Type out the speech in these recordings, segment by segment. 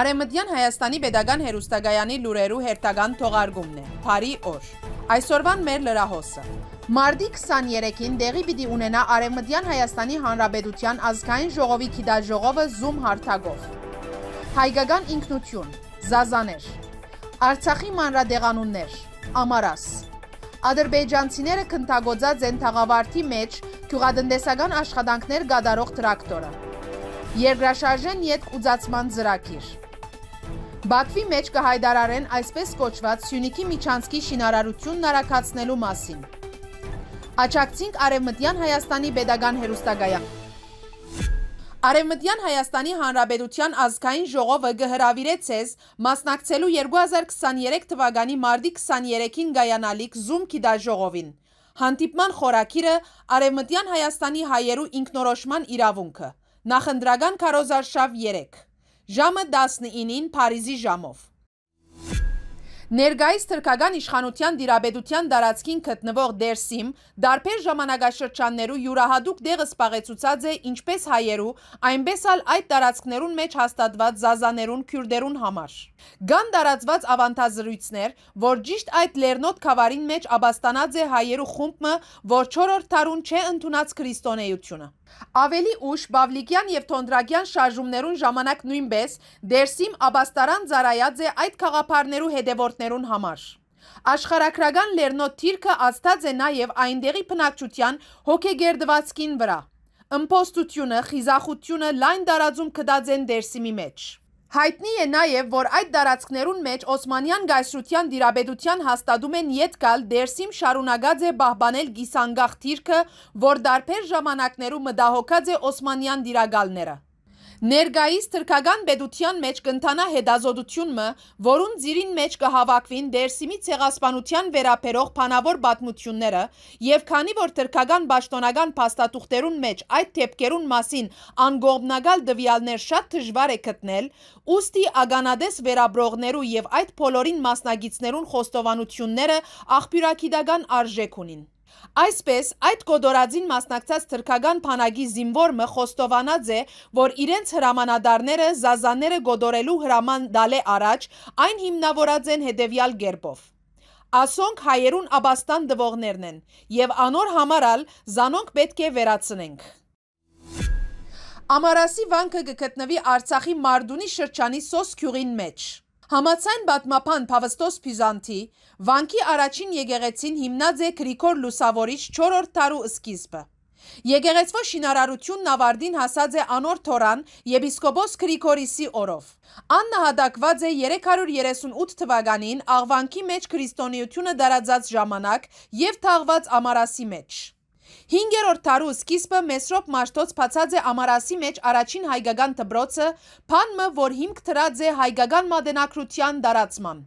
Արեմտյան Հայաստանի Պետական Հերուստագայանի լուրերու հերթական թողարկումն է։ Փարի օր։ Այսօրվան մեր լրահոսը։ Մարդի 23-ին դեղի պիտի ունենա Արևմտյան Հայաստանի Հանրապետության ազգային ժողովի քիդաժողովը Zoom հարթակով։ Հայկական ինքնություն, Զազաներ, Արցախի մանրադեղանուններ, Ամարաս։ Ադրբեջանցիները քննագոծած են թաղավարտի մեջ գյուղատնտեսական աշխատանքներ գադարող տրակտորը։ Երկրաշարժեն յետ ուծացման ծրագիր։ Բաքվի մեջ կհայտարարեն այսպես կոչված Սյունիքի միջանցքի շինարարությունն արակացնելու մասին։ Աճակցինք Արևմտյան Հայաստանի Պետական հերոստակայան։ Արևմտյան Հայաստանի Հանրապետության ազգային ժողովը գհրավիրեցես մասնակցելու 2023 թվականի մարտի 23-ին գայանալիք Zoom կիդաժողովին։ Հանդիպման խորակիրը Արևմտյան Հայաստանի հայերու ինքնորոշման իրավունքը։ Նախնդրական քարոզարշավ 3 ժամը 19-ին Փարիզի ժամով։ Ներգայիս թրկական իշխանության դիրաբեդության դարացքին գտնվող դերսիմ դարբեր ժամանակաշրջաններու յուրահատուկ դեղը սպաղեցուցած է ինչպես հայերու, այնպես ալ այդ տարածքներուն մեջ հաստատված զազաներուն քյուրդերուն համար։ Գան տարածված ավանդազրույցներ, որ ճիշտ այդ լեռնոտ խավարին մեջ աբաստանած է հայերու խումբը, որ 4-րդ տարուն չէ ընդունած քրիստոնեությունը։ Ավելի ուշ Բավլիկյան եւ Թոնդրակյան շարժումներուն ժամանակ նույնպես Դերսիմ Աբաստարան Զարայաձե այդ խաղապարներու հետևորդներուն համար։ Աշխարհակրական լեռնոտ թիրքը աստած է նաև այնտեղի բնակչության հոգեգերդվածքին վրա։ Ըմպոստությունը, խիզախությունը լայն տարածում կդած են Դերսիմի մեջ։ Հայտնի է նաև, որ այդ տարածքներուն մեջ Օսմանյան գայսրության դիրաբեդության հաստատում են ետ գալ դերսիմ շարունագած է բահբանել գիսանգախ թիրքը, որ դարբեր ժամանակներու մտահոգած է Օսմանյան դիրագալները։ Ներգայիս թրկական պետության մեջ կընթանա հետազոտությունը, որում ծիրին մեջ կհավաքվին դերսիմի ցեղասպանության վերաբերող փանավոր պատմությունները, եւ քանի որ թրկական պաշտոնական փաստաթուղթերուն մեջ այդ դեպքերուն մասին անգողմնակալ դվյալներ շատ դժվար է գտնել, ուստի ագանադես վերաբրողներու եւ այդ բոլորին մասնագիցներուն խոստովանությունները աղբյուրակիդական արժեք ունին։ Այսպես, այդ կոդորածին մասնակցած թրկական պանագի զինվորմը խոստովանած է, որ իրենց հրամանադարները զազանները գոդորելու հրաման դալ է առաջ, այն հիմնավորած են հետևյալ գերպով։ Ասոնք հայերուն աբաստան դվողներն են և անոր համարալ զանոնք պետք է վերացնենք։ Ամարասի վանքը գկտնվի արցախի մարդունի շրջանի սոս կյուղին մեջ։ Համացան բատմապան Պավստոս Պյուզանթի, վանքի առաջին եգեղեցին հիմնած է Գրիգոր Լուսավորիչ 4-րդ տարու սկիզբը։ Եգեգեցվո շինարարությունն ավարդին հասած է անոր թորան եպիսկոպոս Քրիքորիսի օրով։ Ան նահատակված է 338 թվականին աղվանքի մեջ քրիստոնեությունը դարաձած ժամանակ և թաղված ամարասի մեջ։ Հինգերորդ տարու սկիզբը Մեսրոպ Մաշտոց փացած է Ամարասի մեջ առաջին հայկական դպրոցը, փանմը, որ հիմք թրած է հայկական մատենակրության դարացման։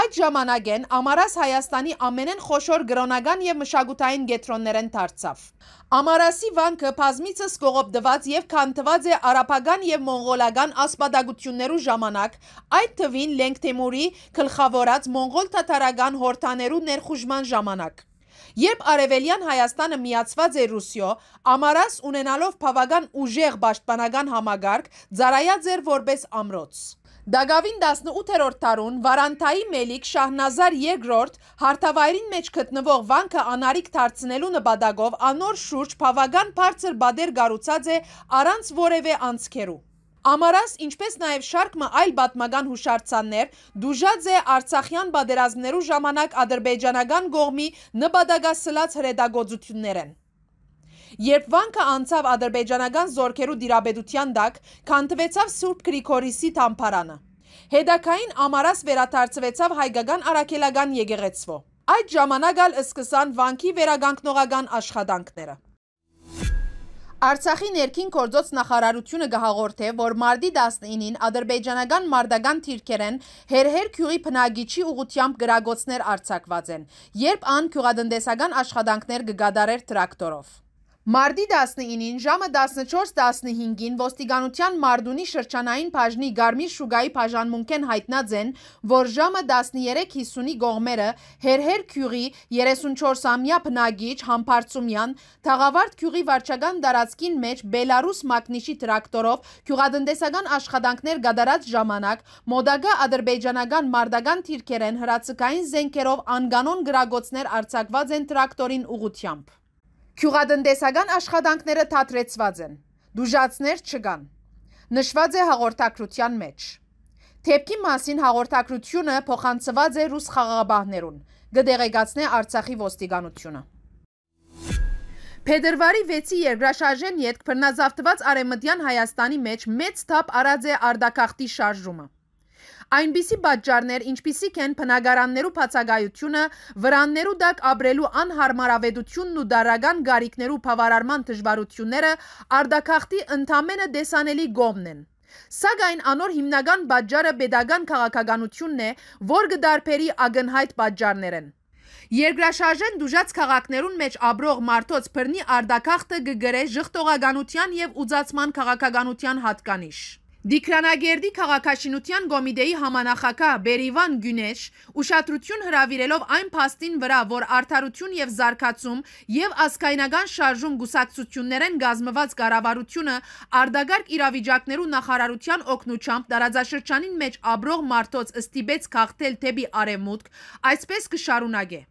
Այդ ժամանակ են Ամարաս Հայաստանի ամենեն խոշոր գրոնական եւ մշակութային գետրոններեն դարձավ։ Ամարասի վանքը բազմիցս կողոպտված եւ քանդված է արաբական եւ մոնղոլական ասպատակություններու ժամանակ, այդ թվին Լենգ Թեմուրի գլխավորած մոնղոլ թաթարական հորթաներու ներխուժման ժամանակ։ Երբ Արևելյան Հայաստանը միացված է Ռուսիո, Ամարաս ունենալով բավական ուժեղ պաշտպանական համագարկ ծարայած էր որպես ամրոց։ Դագավին 18-րդ տարուն Վարանթայի Մելիք Շահնազար 2-րդ հարթավայրին մեջ գտնվող վանքը անարիք դարձնելու նպատակով անոր շուրջ բավական բարձր բադեր գառուցած է առանց որևէ անցքերու։ Ամարաս, ինչպես նաև շարքը այլ պատմական հուշարձաններ, դուժաձե Արցախյան բادرազմներու ժամանակ ադրբեջանական գողմի նպատակասլաց հրետագործություններ են։ Երբ վանքը անցավ ադրբեջանական զորքերու դիրաբեդության դակ, քանթվեցավ Սուրբ Գրիգորիսի թամփարանը։ Հետակային Ամարաս վերաթարցվեցավ հայկական արաքելական եկեղեցվո։ Այդ ժամանակ ալ սկսան վանքի վերագանքնողական աշխատանքները։ Արցախի ներքին գործոց նախարարությունը գահաղորդե, որ մարդի 19-ին ադրբեջանական մարդական թիրքերեն հերհեր քյուղի փնագիչի ուղությամբ գրագոցներ արցակված են, երբ ան քյուղադնդեսական աշխատանքներ գգադարեր տրակտորով։ Մարդի 19-ին ժամը 14-15-ին ոստիգանության մարդունի շրջանային պաժնի գարմիր շուգայի պաժանմունք են հայտնած են, որ ժամը 13-50-ի գողմերը հերհեր կյուղի 34-ամյա պնագիչ համպարցումյան թաղավարդ կյուղի վարճագան դարացքին մեջ բելարուս մակնիշի տրակտորով կյուղադնդեսական աշխատանքներ գադարած ժամանակ մոդագա ադրբեջանական մարդագան թիրքեր են հրացկային զենքերով անգանոն գրագոցներ արձակված են տրակտորին ուղությամբ։ Քյուղատնտեսական աշխատանքները թատրեցված են, դուժացներ չկան։ Նշված է հաղորդակրության մեջ։ Թեպքի մասին հաղորդակրությունը փոխանցված է ռուս խաղաղաբահներուն, գդեղեգացնե Արցախի ոստիկանությունը։ Փետրվարի 6-ի երկրաշարժեն յետք բռնազավթված արեմտյան Հայաստանի մեջ մեծ թափ արած է արդակախտի շարժումը այնպիսի պատճառներ, ինչպիսիք են բնակարաններու բացակայությունը, վրաններու դակ ապրելու անհարմարավետությունն ու դարական գարիկներու բավարարման դժվարությունները արդակախտի ընդամենը տեսանելի գոմն են։ Սակայն անոր հիմնական պատճառը pedagogan քաղաքականությունն է, որ գդարբերի ագնհայտ պատճառներ են։ Երկրաշարժեն դուժած քաղաքներուն մեջ ապրող մարդոց բռնի արդակախտը գգրե ժխտողականության եւ ուծացման քաղաքականության հատկանիշ։ Դիքրանագերդի քաղաքաշինության գոմիդեի համանախակա Բերիվան Գյունեշ ուշադրություն հրավիրելով այն փաստին վրա, որ արդարություն եւ զարգացում եւ ազգայնական շարժում գուսակցություններեն գազմված կառավարությունը արդագարգ իրավիճակներու նախարարության օգնությամբ տարածաշրջանին մեջ աբրող մարդոց ստիպեց քաղտել թեպի արևմուտք, այսպես կշարունակե։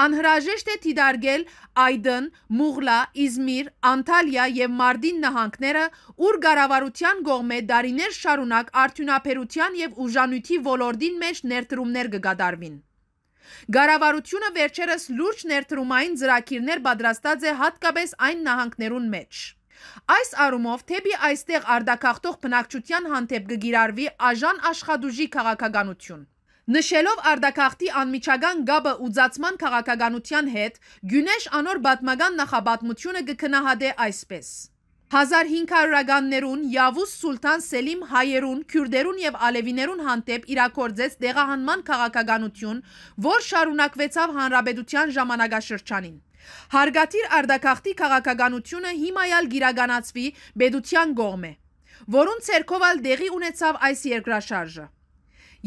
Անհրաժեշտ է թիդարգել Այդն, Մուղլա, Իզմիր, Անտալիա եւ Մարդին նահանգները, ուր կառավարության կողմէ դարիներ շարունակ արդյունաբերության եւ ուժանույթի ոլորտին մեջ ներդրումներ կկատարվին։ Կառավարությունը վերջերս լուրջ ներդրումային ծրագիրներ պատրաստած է հատկապես այն նահանգներուն մեջ։ Այս առումով թեպի այստեղ արդակախտող բնակչության հանդեպ կգիրարվի աժան աշխատուժի քաղաքականություն։ Նշելով արդակախտի անմիջական գաբը ուծացման քաղաքականության հետ, Գյունեշ անոր բատմական նախաբատմությունը կքնահադե այսպես. 1500-ականներուն Յավուս Սուլտան Սելիմ հայերուն, քյուրդերուն եւ ալևիներուն հանդեպ իրակորձեց դեղահանման քաղաքականություն, որ շարունակվեցավ հանրապետության ժամանակաշրջանին։ Հարգատիր արդակախտի քաղաքականությունը հիմայալ գիրականացվի բեդության գողմ է, որուն ցերկովալ դեղի ունեցավ այս երկրաշարժը։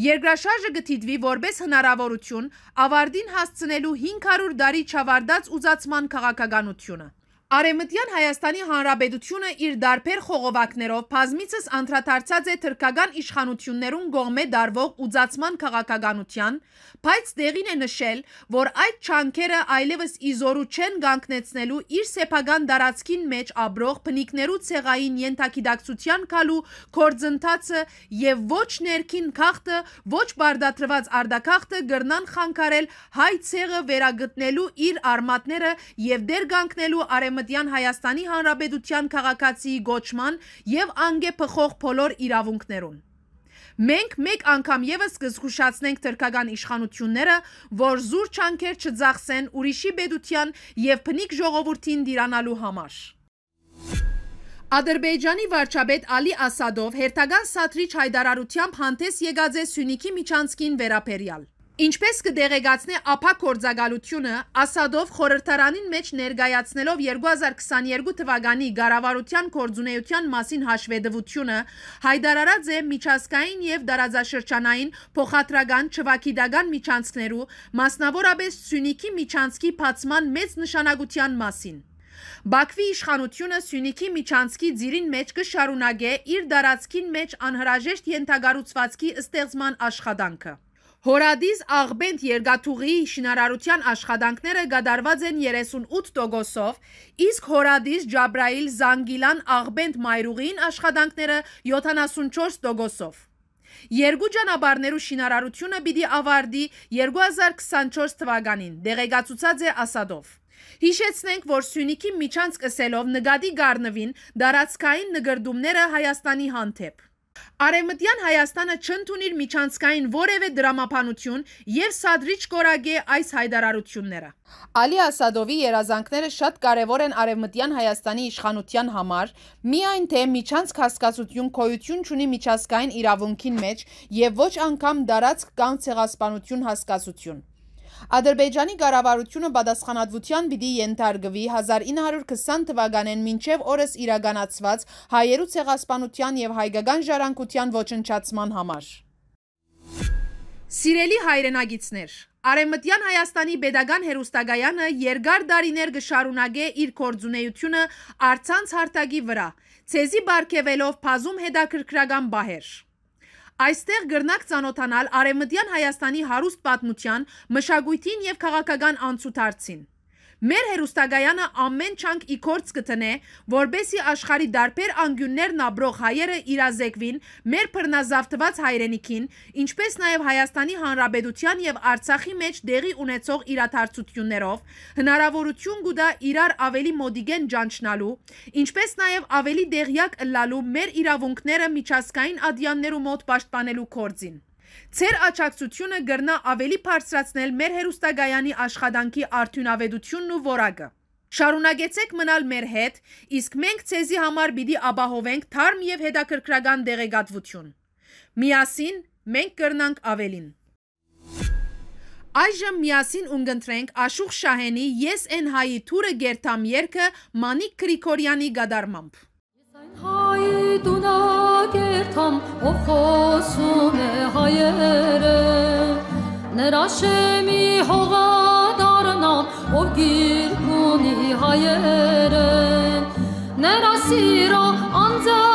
Երկրաշարժը գտիդվի որպես հնարավորություն ավարդին հասցնելու 500 դարի չավարդած ուզացման քաղաքականությունը։ Արեմտյան Հայաստանի Հանրապետությունը իր դարբեր խողովակներով բազմիցս անդրադարձած է թրկական իշխանություններուն գողմե դարվող ուծացման քաղաքականության, բայց դեղին է նշել, որ այդ չանքերը այլևս իզորու չեն կանգնեցնելու իր սեփական դարածքին մեջ ապրող բնիկներու ցեղային յենթակիդակցության քալու կորձընթացը եւ ոչ ներքին քաղտը, ոչ բարդատրված արդակախտը գրնան խանգարել հայ ցեղը վերագտնելու իր արմատները եւ դեր կանգնելու արեմտ Վարդապետյան Հայաստանի Հանրապետության քաղաքացիի գոչման եւ անգեփխող բոլոր իրավունքներուն։ Մենք մեկ անգամ եւս կզգուշացնենք թրկական իշխանությունները, որ զուր չանքեր չձախսեն ուրիշի բեդության եւ փնիկ ժողովրդին դիրանալու համար։ Ադրբեջանի վարչապետ Ալի Ասադով հերթական սատրիչ հայտարարությամբ հանդես եկած է Սյունիքի միջանցքին վերապերյալ։ Ինչպես կդեղեկացնի ԱՓԱ կորձակալությունը, Ասադով խորհրդարանին մեջ ներկայացնելով 2022 թվականի ղարավարության կորձունեության մասին հաշվետվությունը, հայտարարած է միջազգային եւ դարաձաշրջանային փոխադրական ճվակիդական միջանցքներու, մասնավորապես Սյունիքի միջանցքի փացման մեծ նշանակության մասին։ Բաքվի իշխանությունը Սյունիքի միջանցքի ծիրին մեջ կշարունակե իր դարածքին մեջ անհրաժեշտ ենթագարուցվածքի ստեղծման աշխատանքը։ Հորադիզ աղբենտ երգաթուղիի շինարարության աշխատանքները գադարված են 38%-ով, իսկ Հորադիզ Ջաբրայիլ Զանգիլան աղբենտ մայրուղիին աշխատանքները 74%-ով։ Երկու ճանապարհներու շինարարությունը պիտի ավարտի 2024 թվականին, դեղեկացուցած է Ասադով։ Հիշեցնենք, որ Սյունիքի միջանց կսելով նկատի գառնվին դարածքային նգրդումները Հայաստանի հանդեպ։ Արևմտյան Հայաստանը չընդունիր միջանցքային որևէ դրամապանություն եւ սադրիչ կորագե այս հայտարարությունները։ Ալի Ասադովի երազանքները շատ կարևոր են Արևմտյան Հայաստանի իշխանության համար, միայն թե միջանցք հասկացություն քոյություն ունի միջազգային իրավունքին մեջ եւ ոչ անգամ դարածք կամ ցեղասպանություն հասկացություն։ Ադրբեջանի կառավարությունը պատասխանատվության պիտի ենթարկվի 1920 թվականին մինչև օրս իրականացված հայերու ցեղասպանության եւ հայկական ժառանգության ոչնչացման համար։ Սիրելի հայրենագիտներ, Արևմտյան Հայաստանի Պետական հերոստակայանը երկար դարիներ գշարունակե իր կորձունեությունը արցանց հարտակի վրա, ցեզի բարգևելով բազում հետաքրքրական բահեր։ Այստեղ գրնակ ծանոթանալ Արևմտյան Հայաստանի հարուստ պատմության, մշակույթին եւ քաղաքական անցուդարձին։ Մեր հերոստագայանը ամեն չանք ի կորց կտնե, որբեսի աշխարի դարբեր անգյուններն ապրող հայերը իրազեկվին մեր բռնազավթված հայրենիքին, ինչպես նաև Հայաստանի Հանրապետության եւ Արցախի մեջ դեղի ունեցող իրադարձություններով հնարավորություն գուտա իրար ավելի մոդիգեն ճանչնալու, ինչպես նաև ավելի դեղյակ լալու մեր իրավունքները միջազգային ադյաններու մոտ պաշտպանելու կորձին։ Ձեր աճակցությունը գրնա ավելի բարձրացնել մեր հերուստագայանի աշխատանքի արդյունավետությունն ու որակը։ Շարունակեցեք մնալ մեր հետ, իսկ մենք ցեզի համար պիտի ապահովենք թարմ եւ հետաքրքրական դեղեկատվություն։ Միասին մենք կրնանք ավելին։ Այժմ միասին ունգընտրենք Աշուխ Շահենի Ես են հայի թուրը գերտամ երգը Մանիկ Գրիգորյանի գադարմամբ։ Haiduna gertam obhosume hayere Nerashemi hoga darnam obgir kuni hayere Nerasira anzar